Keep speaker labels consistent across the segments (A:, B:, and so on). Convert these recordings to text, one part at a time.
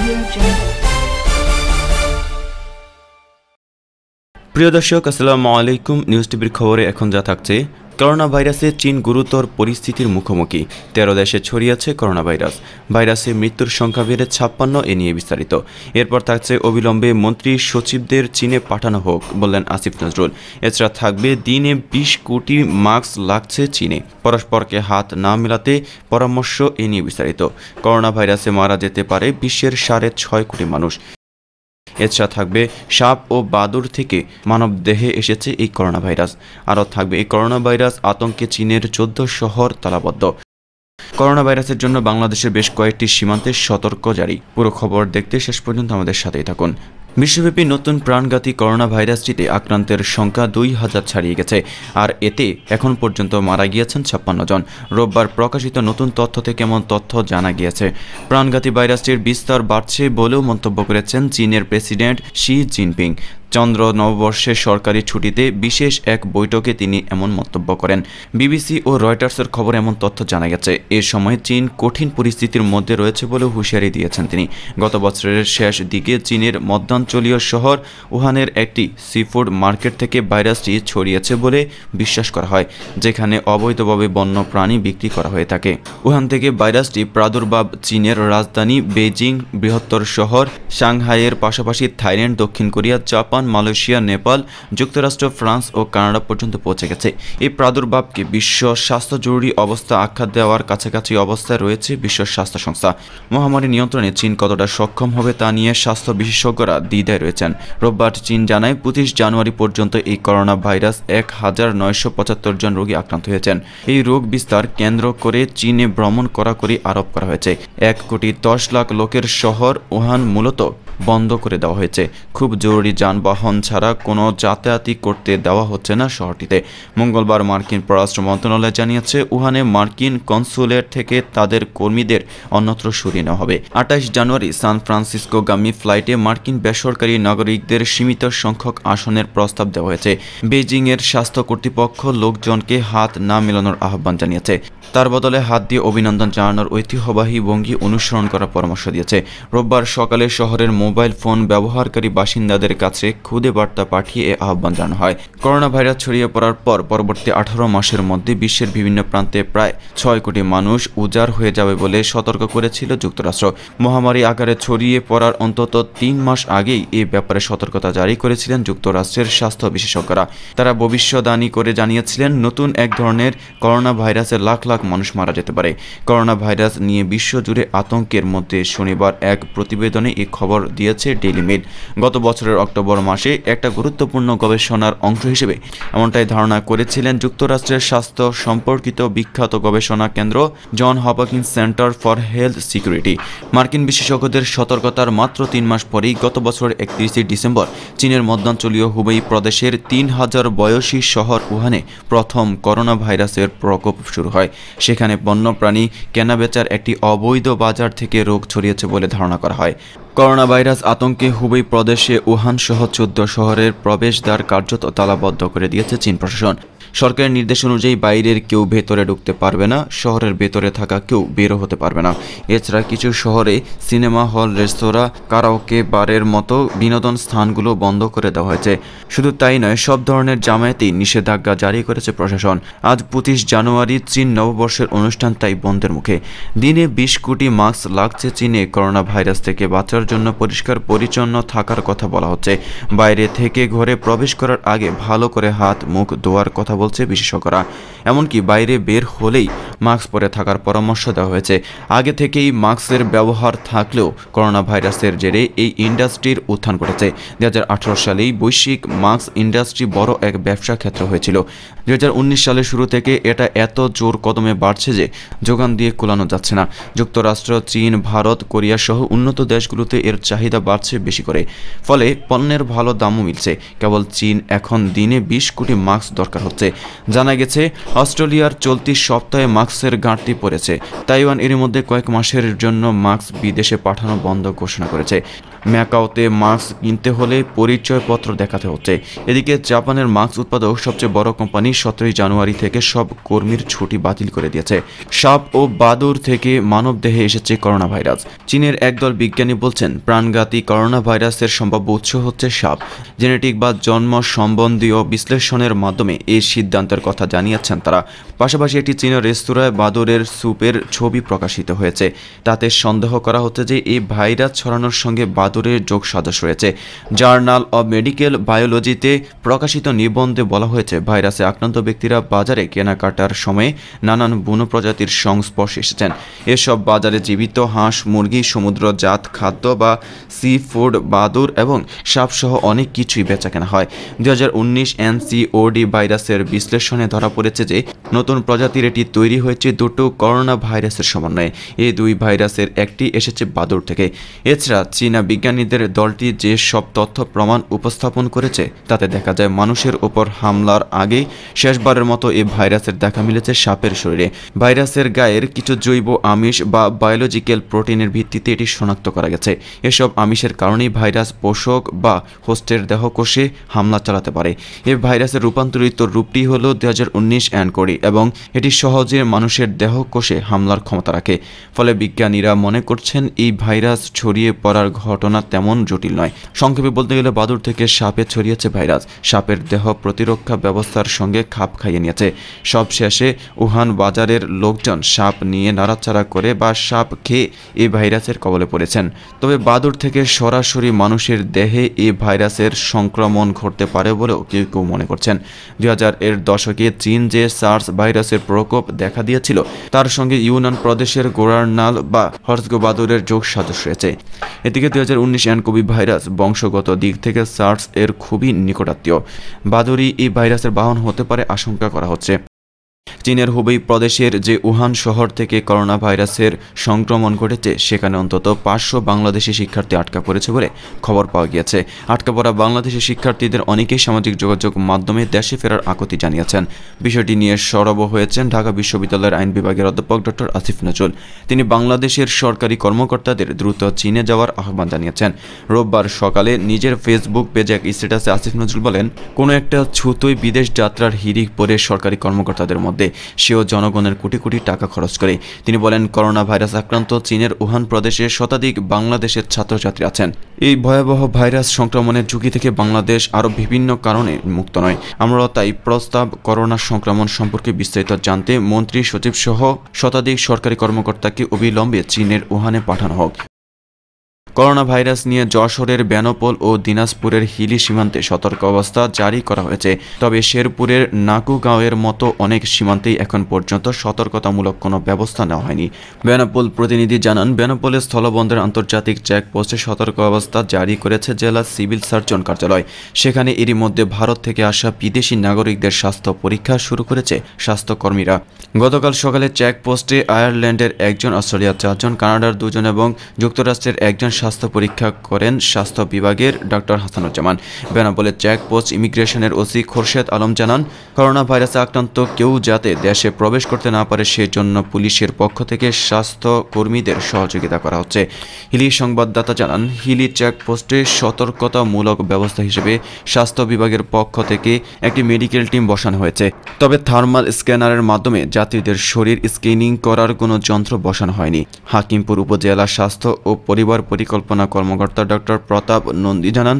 A: প্রিয় দর্শক আসসালামু আলাইকুম নিউজ টিভির খবরে এখন যা থাকছে করোনা ভাইরাসে চীন গুরুতর পরিস্থিতির মুখোমুখি তেরো দেশে ছড়িয়েছে করোনা ভাইরাস ভাইরাসে মৃত্যুর সংখ্যা বেড়ে ছাপ্পান্ন এ নিয়ে বিস্তারিত এরপর থাকছে অবিলম্বে মন্ত্রী সচিবদের চীনে পাঠানো হোক বললেন আসিফ নজরুল এছাড়া থাকবে দিনে বিশ কোটি মাস্ক লাগছে চীনে পরস্পরকে হাত না মেলাতে পরামর্শ এ নিয়ে বিস্তারিত করোনা ভাইরাসে মারা যেতে পারে বিশ্বের সাড়ে ছয় কোটি মানুষ এছাড়া থাকবে সাপ ও বাদুর থেকে মানব দেহে এসেছে এই করোনা ভাইরাস আরও থাকবে এই করোনা ভাইরাস আতঙ্কে চীনের চোদ্দ শহর তালাবদ্ধ করোনা ভাইরাসের জন্য বাংলাদেশের বেশ কয়েকটি সীমান্তে সতর্ক জারি পুরো খবর দেখতে শেষ পর্যন্ত আমাদের সাথেই থাকুন বিশ্বব্যাপী নতুন প্রাণঘাতী করোনা ভাইরাসটিতে আক্রান্তের সংখ্যা দুই হাজার ছাড়িয়ে গেছে আর এতে এখন পর্যন্ত মারা গিয়েছেন ছাপ্পান্ন জন রোববার প্রকাশিত নতুন তথ্য থেকে এমন তথ্য জানা গিয়েছে প্রাণঘাতী ভাইরাসটির বিস্তার বাড়ছে বলেও মন্তব্য করেছেন চীনের প্রেসিডেন্ট শি জিনপিং চন্দ্র নববর্ষের সরকারি ছুটিতে বিশেষ এক বৈঠকে তিনি এমন মন্তব্য করেন বিবিসি ও রয়টার্সের খবর এমন তথ্য জানা গেছে এ সময় চীন কঠিন পরিস্থিতির মধ্যে রয়েছে বলে হুঁশিয়ারি দিয়েছেন তিনি গত বছরের শেষ দিকে চীনের মধ্যাঞ্চলীয় শহর উহানের একটি সিফুড মার্কেট থেকে ভাইরাসটি ছড়িয়েছে বলে বিশ্বাস করা হয় যেখানে অবৈধভাবে বন্য প্রাণী বিক্রি করা হয়ে থাকে উহান থেকে ভাইরাসটি প্রাদুর্ভাব চীনের রাজধানী বেজিং বৃহত্তর শহর সাংহাইয়ের পাশাপাশি থাইল্যান্ড দক্ষিণ Korea Japan Japan Malaysia Nepal যুক্তরাষ্ট্র ফ্রান্স ও কানাডা পর্যন্ত পৌঁছে গেছে এই প্রাদুর্ভাবকে বিশ্ব স্বাস্থ্য জরুরি অবস্থা আখ্যা দেওয়ার কাছাকাছি অবস্থায় রয়েছে বিশ্ব স্বাস্থ্য সংস্থা মহামারী নিয়ন্ত্রণে চীন কতটা সক্ষম হবে তা নিয়ে স্বাস্থ্য বিশেষজ্ঞরা দ্বিধায় রয়েছেন রোববার চীন জানায় পঁচিশ জানুয়ারি পর্যন্ত এই করোনা ভাইরাস এক হাজার নয়শো পঁচাত্তর জন রোগী আক্রান্ত হয়েছেন এই রোগ বিস্তার কেন্দ্র করে চীনে ভ্রমণ করা করি আরোপ করা হয়েছে এক কোটি দশ লাখ লোকের শহর ওহান মূলত বন্ধ করে দেওয়া হয়েছে খুব জরুরি যানবাহন ছাড়া কোনো যাতায়াতই করতে দেওয়া হচ্ছে না শহরটিতে মঙ্গলবার মার্কিন পররাষ্ট্র মন্ত্রণালয় জানিয়েছে উহানে মার্কিন কনসুলেট থেকে তাদের কর্মীদের অন্যত্র সরিয়ে নেওয়া হবে আঠাশ জানুয়ারি সান ফ্রান্সিসকো গামী ফ্লাইটে মার্কিন বেসরকারি নাগরিকদের সীমিত সংখ্যক আসনের প্রস্তাব দেওয়া হয়েছে বেজিংয়ের স্বাস্থ্য কর্তৃপক্ষ লোকজনকে হাত না মেলানোর আহ্বান জানিয়েছে তার বদলে হাত দিয়ে অভিনন্দন জানানোর ঐতিহ্যবাহী ভঙ্গি অনুসরণ করার পরামর্শ দিয়েছে রোববার সকালে শহরের মোবাইল ফোন ব্যবহারকারী বাসিন্দাদের কাছে খুদে বার্তা পাঠিয়ে এ আহ্বান জানানো হয় করোনা ভাইরাস ছড়িয়ে পড়ার পর পরবর্তী আঠারো মাসের মধ্যে বিশ্বের বিভিন্ন প্রান্তে প্রায় ছয় কোটি মানুষ উজাড় হয়ে যাবে বলে সতর্ক করেছিল যুক্তরাষ্ট্র মহামারী আকারে ছড়িয়ে পড়ার অন্তত তিন মাস আগেই এ ব্যাপারে সতর্কতা জারি করেছিলেন যুক্তরাষ্ট্রের স্বাস্থ্য বিশেষজ্ঞরা তারা ভবিষ্যদানী করে জানিয়েছিলেন নতুন এক ধরনের করোনা ভাইরাসে লাখ লাখ লাখ মানুষ মারা যেতে পারে করোনা ভাইরাস নিয়ে বিশ্বজুড়ে আতঙ্কের মধ্যে শনিবার এক প্রতিবেদনে এই খবর দিয়েছে ডেইলি মেল গত বছরের অক্টোবর মাসে একটা গুরুত্বপূর্ণ গবেষণার অংশ হিসেবে এমনটাই ধারণা করেছিলেন যুক্তরাষ্ট্রের স্বাস্থ্য সম্পর্কিত বিখ্যাত গবেষণা কেন্দ্র John Hopkins centre for health security মার্কিন বিশেষজ্ঞদের সতর্কতার মাত্র তিন মাস পরেই গত বছর একত্রিশে ডিসেম্বর চীনের মধ্যাঞ্চলীয় হুবেই প্রদেশের তিন হাজার বয়সী শহর উহানে প্রথম করোনা ভাইরাসের প্রকোপ শুরু হয় সেখানে বন্যপ্রাণী কেনাবেচার একটি অবৈধ বাজার থেকে রোগ ছড়িয়েছে বলে ধারণা করা হয় করোনা ভাইরাস আতঙ্কে হুবেই প্রদেশে উহান সহ চোদ্দ শহরের প্রবেশদ্বার কার্যত তালাবদ্ধ করে দিয়েছে চীন প্রশাসন সরকারের নির্দেশ অনুযায়ী বাইরের কেউ ভেতরে ঢুকতে পারবে না শহরের ভেতরে থাকা কেউ বেরো হতে পারবে না এছাড়া কিছু শহরে সিনেমা হল রেস্তোরাঁ কারাওকে বারের মতো বিনোদন স্থানগুলো বন্ধ করে দেওয়া হয়েছে শুধু তাই নয় সব ধরনের জামায়াতেই নিষেধাজ্ঞা জারি করেছে প্রশাসন আজ পঁচিশ জানুয়ারি চীন নববর্ষের অনুষ্ঠান তাই বন্ধের মুখে দিনে বিশ কোটি মাস্ক লাগছে চীনে করোনা ভাইরাস থেকে বাঁচার জন্য পরিষ্কার পরিচ্ছন্ন থাকার কথা বলা হচ্ছে বাইরে থেকে ঘরে প্রবেশ করার আগে ভালো করে হাত মুখ ধোয়ার কথা বলছে বিশেষজ্ঞরা এমনকি বাইরে বের হলেই মাস্ক পরে থাকার পরামর্শ দেওয়া হয়েছে আগে থেকেই মাস্কের ব্যবহার থাকলেও করোনা ভাইরাসের জেরে এই ইন্ডাস্ট্রির উত্থান ঘটেছে দু হাজার সালেই বৈশ্বিক মাস্ক ইন্ডাস্ট্রি বড় এক ব্যবসা ক্ষেত্র হয়েছিল দু সালের শুরু থেকে এটা এত জোর কদমে বাড়ছে যে যোগান দিয়ে কোলানো যাচ্ছে না যুক্তরাষ্ট্র চীন ভারত কোরিয়া সহ উন্নত দেশগুলোতে এর চাহিদা বাড়ছে বেশি করে ফলে পণ্যের ভালো দামও মিলছে কেবল চীন এখন দিনে বিশ কোটি মাস্ক দরকার হচ্ছে জানা গেছে অস্ট্রেলিয়ার চলতি সপ্তাহে মাস্কের ঘাটতি পড়েছে তাইওয়ান এর মধ্যে কয়েক মাসের জন্য মাস্ক বিদেশে পাঠানো বন্ধ ঘোষণা করেছে ম্যাকাওতে মাস্ক কিনতে হলে পরিচয়পত্র দেখাতে হচ্ছে এদিকে জাপানের মাস্ক উৎপাদক সবচেয়ে বড় কোম্পানি সতেরোই জানুয়ারি থেকে সব কর্মীর ছুটি বাতিল করে দিয়েছে সাপ ও বাদুর থেকে মানব দেহে এসেছে করোনা ভাইরাস চীনের একদল বিজ্ঞানী বলছেন প্রাণঘাতী করোনা ভাইরাসের সম্ভাব্য উৎস হচ্ছে সাপ জেনেটিক বা জন্ম সম্বন্ধীয় বিশ্লেষণের মাধ্যমে এই সিদ্ধান্তের কথা জানিয়েছেন তারা পাশাপাশি একটি চীনের রেস্তোরাঁয় বাদরের সুপের ছবি প্রকাশিত হয়েছে তাতে সন্দেহ করা হচ্ছে যে এই ভাইরাস ছড়ানোর সঙ্গে বাদ বাহাদুরের যোগ সাজস রয়েছে জার্নাল অব মেডিকেল বায়োলজিতে প্রকাশিত নিবন্ধে বলা হয়েছে ভাইরাসে আক্রান্ত ব্যক্তিরা বাজারে কেনাকাটার সময়ে নানান বুনো প্রজাতির সংস্পর্শ এসেছেন এসব বাজারে জীবিত হাঁস মুরগি সমুদ্রজাত খাদ্য বা সি ফুড বাদুর এবং সাপসহ অনেক কিছুই বেচাকেনা হয় দু হাজার উনিশ এনসিওডি ভাইরাসের বিশ্লেষণে ধরা পড়েছে যে নতুন প্রজাতির এটি তৈরি হয়েছে দুটো করোনা ভাইরাসের সমন্বয়ে এই দুই ভাইরাসের একটি এসেছে বাদুর থেকে এছাড়া চীনা বিজ্ঞান বিজ্ঞানীদের দলটি যে সব তথ্য প্রমাণ উপস্থাপন করেছে তাতে দেখা যায় মানুষের ওপর হামলার আগেই শেষবারের মতো এই ভাইরাসের দেখা মিলেছে সাপের শরীরে ভাইরাসের গায়ের কিছু জৈব আমিষ বা বায়োলজিক্যাল প্রোটিনের ভিত্তিতে এটি শনাক্ত করা গেছে এসব আমিষের কারণেই ভাইরাস পোষক বা হোস্টের দেহকোষে হামলা চালাতে পারে এ ভাইরাসের রূপান্তরিত রূপটি হল দু হাজার উনিশ অ্যানকোরি এবং এটি সহজে মানুষের দেহকোষে হামলার ক্ষমতা রাখে ফলে বিজ্ঞানীরা মনে করছেন এই ভাইরাস ছড়িয়ে পড়ার ঘটনা ঘটনা তেমন জটিল নয় সংক্ষেপে বলতে গেলে বাদুর থেকে সাপে ছড়িয়েছে ভাইরাস সাপের দেহ প্রতিরক্ষা ব্যবস্থার সঙ্গে খাপ খাইয়ে নিয়েছে সব শেষে উহান বাজারের লোকজন সাপ নিয়ে নাড়াচাড়া করে বা সাপ খেয়ে এই ভাইরাসের কবলে পড়েছেন তবে বাদুর থেকে সরাসরি মানুষের দেহে এই ভাইরাসের সংক্রমণ ঘটতে পারে বলেও কেউ কেউ মনে করছেন দুই এর দশকে চীন যে সার্স ভাইরাসের প্রকোপ দেখা দিয়েছিল তার সঙ্গে ইউনান প্রদেশের গোড়ার নাল বা বাদুরের যোগ সাদস রয়েছে এদিকে দুই উনিশ অ্যানকোবি ভাইরাস বংশগত দিক থেকে সার্স এর খুবই নিকটাত্মীয় বাদুড়ি এই ভাইরাসের বাহন হতে পারে আশঙ্কা করা হচ্ছে চীনের হুবেই প্রদেশের যে উহান শহর থেকে করোনা ভাইরাসের সংক্রমণ ঘটেছে সেখানে অন্তত পাঁচশো বাংলাদেশি শিক্ষার্থী আটকা পড়েছে বলে খবর পাওয়া গিয়েছে আটকা পড়া বাংলাদেশি শিক্ষার্থীদের অনেকেই সামাজিক যোগাযোগ মাধ্যমে দেশে ফেরার আকতি জানিয়েছেন বিষয়টি নিয়ে সরব হয়েছেন ঢাকা বিশ্ববিদ্যালয়ের আইন বিভাগের অধ্যাপক ডক্টর আসিফ নজরুল তিনি বাংলাদেশের সরকারি কর্মকর্তাদের দ্রুত চীনে যাওয়ার আহ্বান জানিয়েছেন রোববার সকালে নিজের ফেসবুক পেজে এক স্ট্যাটাসে আসিফ নজরুল বলেন কোনো একটা ছুতোই বিদেশ যাত্রার হিরিক পরে সরকারি কর্মকর্তাদের মধ্যে মধ্যে সেও জনগণের কোটি কোটি টাকা খরচ করে তিনি বলেন করোনা ভাইরাস আক্রান্ত চীনের উহান প্রদেশে শতাধিক বাংলাদেশের ছাত্রছাত্রী আছেন এই ভয়াবহ ভাইরাস সংক্রমণের ঝুঁকি থেকে বাংলাদেশ আরও বিভিন্ন কারণে মুক্ত নয় আমরা তাই প্রস্তাব করোনা সংক্রমণ সম্পর্কে বিস্তারিত জানতে মন্ত্রী সচিব সহ শতাধিক সরকারি কর্মকর্তাকে অবিলম্বে চীনের উহানে পাঠানো হোক করোনা ভাইরাস নিয়ে যশোরের বেনপোল ও দিনাজপুরের হিলি সীমান্তে সতর্ক অবস্থা জারি করা হয়েছে তবে শেরপুরের নাকুগাঁওয়ের মতো অনেক সীমান্তেই এখন পর্যন্ত সতর্কতামূলক কোনো ব্যবস্থা নেওয়া হয়নি বেনপোল প্রতিনিধি জানান বেনপোলের স্থলবন্দরের আন্তর্জাতিক চেকপোস্টে সতর্ক অবস্থা জারি করেছে জেলা সিভিল সার্জন কার্যালয় সেখানে এরই মধ্যে ভারত থেকে আসা বিদেশি নাগরিকদের স্বাস্থ্য পরীক্ষা শুরু করেছে স্বাস্থ্যকর্মীরা গতকাল সকালে চেকপোস্টে আয়ারল্যান্ডের একজন অস্ট্রেলিয়ার চারজন কানাডার দুজন এবং যুক্তরাষ্ট্রের একজন স্বাস্থ্য পরীক্ষা করেন স্বাস্থ্য বিভাগের ডক্টর হাসানুজ্জামান বেনাপোলের চেকপোস্ট ইমিগ্রেশনের ওসি খোরশেদ আলম জানান করোনা ভাইরাসে আক্রান্ত কেউ যাতে দেশে প্রবেশ করতে না পারে সেজন্য পুলিশের পক্ষ থেকে স্বাস্থ্য কর্মীদের সহযোগিতা করা হচ্ছে হিলি সংবাদদাতা জানান হিলি চেকপোস্টে সতর্কতামূলক ব্যবস্থা হিসেবে স্বাস্থ্য বিভাগের পক্ষ থেকে একটি মেডিকেল টিম বসানো হয়েছে তবে থার্মাল স্ক্যানারের মাধ্যমে যাত্রীদের শরীর স্ক্রিনিং করার কোনো যন্ত্র বসানো হয়নি হাকিমপুর উপজেলা স্বাস্থ্য ও পরিবার পরিকল্পনা পরিকল্পনা কর্মকর্তা ডক্টর প্রতাপ নন্দী জানান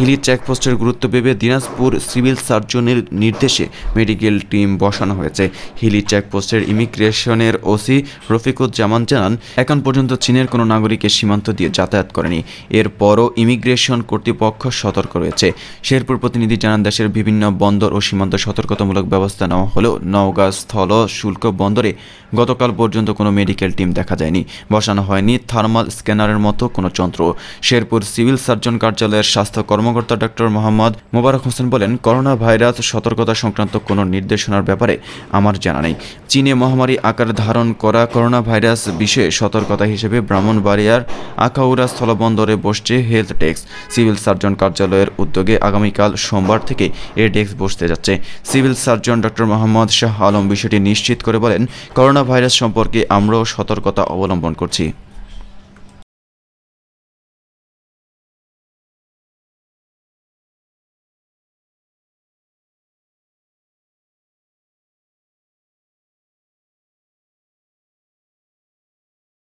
A: হিলি চেকপোস্টের গুরুত্ব ভেবে দিনাজপুর সিভিল সার্জনের নির্দেশে মেডিকেল টিম বসানো হয়েছে হিলি চেকপোস্টের ইমিগ্রেশনের ওসি রফিকুজ্জামান জানান এখন পর্যন্ত চীনের কোনো নাগরিকের সীমান্ত দিয়ে যাতায়াত করেনি এরপরও ইমিগ্রেশন কর্তৃপক্ষ সতর্ক রয়েছে শেরপুর প্রতিনিধি জানান দেশের বিভিন্ন বন্দর ও সীমান্ত সতর্কতামূলক ব্যবস্থা নেওয়া হলেও নওগাঁ স্থল শুল্ক বন্দরে গতকাল পর্যন্ত কোনো মেডিকেল টিম দেখা যায়নি বসানো হয়নি থার্মাল স্ক্যানারের মতো কোনো যন্ত্র শেরপুর সিভিল সার্জন কার্যালয়ের স্বাস্থ্য কর্ম কর্মকর্তা ডক্টর মোহাম্মদ মোবারক হোসেন বলেন করোনা ভাইরাস সতর্কতা সংক্রান্ত কোনো নির্দেশনার ব্যাপারে আমার জানা নেই চীনে মহামারী আকার ধারণ করা করোনা ভাইরাস বিষয়ে সতর্কতা হিসেবে ব্রাহ্মণবাড়িয়ার আখাউড়া স্থলবন্দরে বসছে হেলথ ডেস্ক সিভিল সার্জন কার্যালয়ের উদ্যোগে আগামীকাল সোমবার থেকে এ ডেস্ক বসতে যাচ্ছে civil surgeon doctor Mohammad Shah Alam বিষয়টি নিশ্চিত করে বলেন করোনা ভাইরাস সম্পর্কে আমরাও সতর্কতা অবলম্বন করছি